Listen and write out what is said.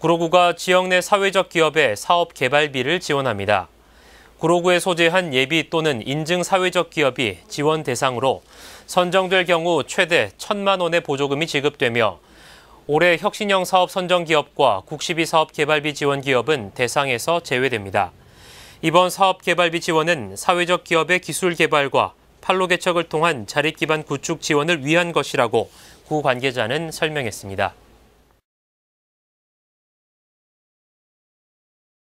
구로구가 지역 내 사회적 기업의 사업 개발비를 지원합니다. 구로구에 소재한 예비 또는 인증 사회적 기업이 지원 대상으로 선정될 경우 최대 1천만 원의 보조금이 지급되며 올해 혁신형 사업 선정 기업과 국시비 사업 개발비 지원 기업은 대상에서 제외됩니다. 이번 사업 개발비 지원은 사회적 기업의 기술 개발과 판로 개척을 통한 자립 기반 구축 지원을 위한 것이라고 구 관계자는 설명했습니다.